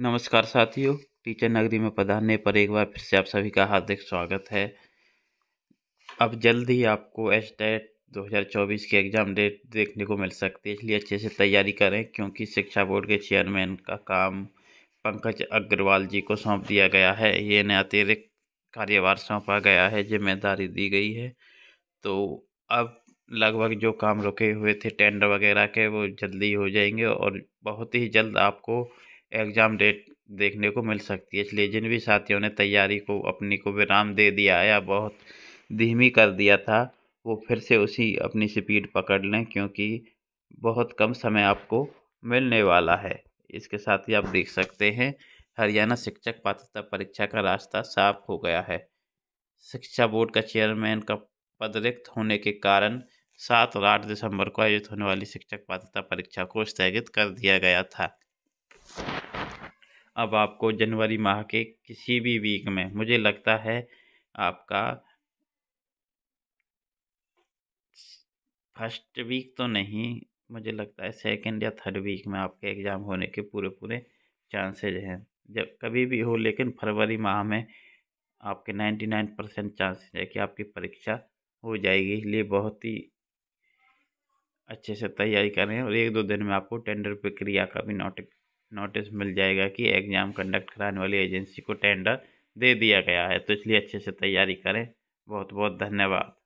नमस्कार साथियों टीचर नगरी में पधारने पर एक बार फिर से आप सभी का हार्दिक स्वागत है अब जल्द ही आपको एस डेट दो की एग्ज़ाम डेट देखने को मिल सकती है इसलिए अच्छे से तैयारी करें क्योंकि शिक्षा बोर्ड के चेयरमैन का काम पंकज अग्रवाल जी को सौंप दिया गया है ये इन्हें अतिरिक्त कार्यभार सौंपा गया है जिम्मेदारी दी गई है तो अब लगभग जो काम रुके हुए थे टेंडर वगैरह के वो जल्दी हो जाएंगे और बहुत ही जल्द आपको एग्ज़ाम डेट देखने को मिल सकती है इसलिए जिन भी साथियों ने तैयारी को अपनी को विराम दे दिया या बहुत धीमी कर दिया था वो फिर से उसी अपनी स्पीड पकड़ लें क्योंकि बहुत कम समय आपको मिलने वाला है इसके साथ ही आप देख सकते हैं हरियाणा शिक्षक पात्रता परीक्षा का रास्ता साफ हो गया है शिक्षा बोर्ड का चेयरमैन का पद रिक्त होने के कारण सात और आठ दिसंबर को आयोजित होने वाली शिक्षक पात्रता परीक्षा को स्थगित कर दिया गया था अब आपको जनवरी माह के किसी भी वीक में मुझे लगता है आपका फर्स्ट वीक तो नहीं मुझे लगता है सेकंड या थर्ड वीक में आपके एग्ज़ाम होने के पूरे पूरे चांसेज हैं जब कभी भी हो लेकिन फरवरी माह में आपके नाइन्टी नाइन परसेंट चांसेज है कि आपकी परीक्षा हो जाएगी इसलिए बहुत ही अच्छे से तैयारी करें और एक दो दिन में आपको टेंडर प्रक्रिया का भी नोटिफिक नोटिस मिल जाएगा कि एग्ज़ाम कंडक्ट कराने वाली एजेंसी को टेंडर दे दिया गया है तो इसलिए अच्छे से तैयारी करें बहुत बहुत धन्यवाद